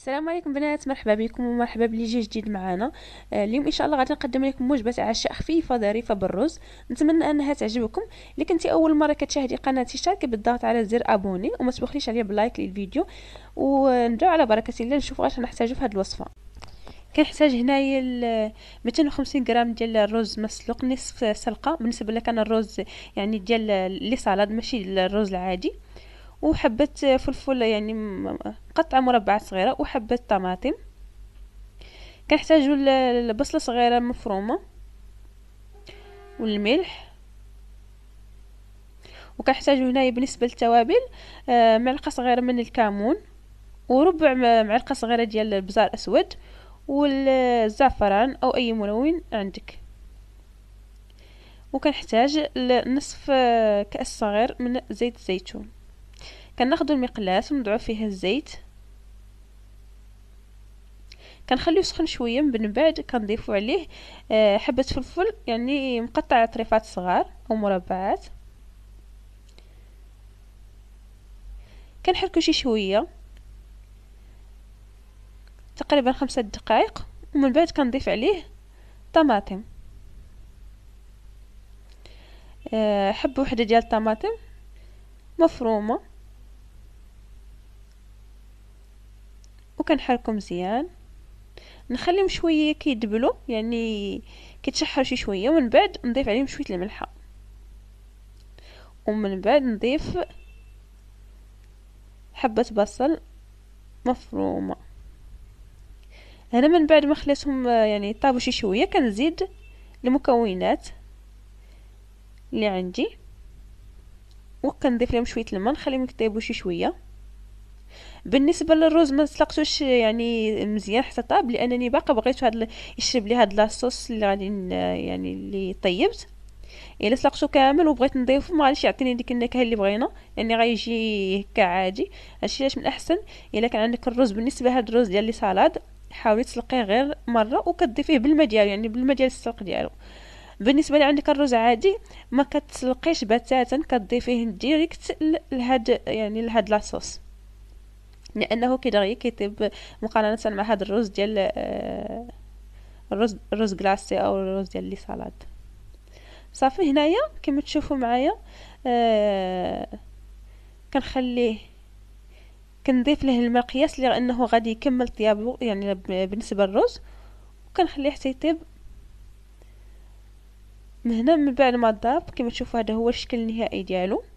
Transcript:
السلام عليكم بنات مرحبا بكم ومرحبا باللي جي جديد معنا آه، اليوم ان شاء الله غادي نقدم لكم وجبه عشاء خفيفه ظريفه بالرز نتمنى انها تعجبكم اللي كنتي اول مره كتشاهدي قناتي شاركي بالضغط على زر ابوني وما تبخليش عليا باللايك للفيديو وندعو على بركه الله نشوفوا واش نحتاجو في هذه الوصفه كنحتاج هنايا 250 غرام ديال الرز مسلوق نصف سلقه بالنسبه لك انا الرز يعني ديال لي سالاد ماشي الرز العادي وحبة فلفل يعني قطعة مربعة صغيرة وحبة طماطم كنحتاجو البصلة صغيرة مفرومة والملح وكنحتاجو هنايا بالنسبة للتوابل آه، معلقة صغيرة من الكمون وربع معلقة صغيرة ديال البزار أسود والزعفران أو أي ملون عندك وكنحتاج نصف آه، كأس صغير من زيت الزيتون كناخدو المقلاة وندعو فيها الزيت كنخليه يسخن شويه من بعد كنضيفو عليه آه، حبه فلفل يعني مقطع طريفات صغار او مربعات كنحركو شي شويه تقريبا خمسة دقائق ومن بعد كنضيف عليه طماطم آه، حبه وحده ديال الطماطم مفرومه وكنحركو مزيان نخليهم شويه كيدبلوا يعني كيتشحروا شي شويه ومن بعد نضيف عليهم شويه الملحه ومن بعد نضيف حبه بصل مفرومه هنا من بعد ما خليتهم يعني طابو شي شويه كنزيد المكونات اللي عندي وكنضيف لهم شويه الماء نخليهم يطيبوا شي شويه بالنسبه للرز ما سلقتوش يعني مزيان حتى طاب لانني باقا بغيت هاد يشرب لي هاد لاصوص اللي غادي يعني اللي طيبت الا سلقته كامل وبغيت نضيفه ما غاديش يعطيني ديك النكهه اللي بغينا يعني غيجي هكا عادي هادشي علاش من الاحسن الا كان عندك الرز بالنسبه لهاد الرز ديال لي سالاد حاولي تسلقيه غير مره وكضيفيه بالما ديالو يعني بالما ديال السلق ديالو بالنسبه لي عندك الرز عادي ما كتسلقيش بتاتا كتضيفيه ديريكت لهاد يعني لهاد لاصوص لانه دغيا كيطيب مقارنه مع هذا الرز ديال آه، الرز الرز كلاصي او الرز ديال لي سالاد صافي هنايا كما تشوفوا معايا آه كنخليه كنضيف له المقياس لانه غادي يكمل طيابو يعني بالنسبه للرز وكنخليه حتى يطيب من هنا من بعد ما ضاب كما تشوفوا هذا هو الشكل النهائي ديالو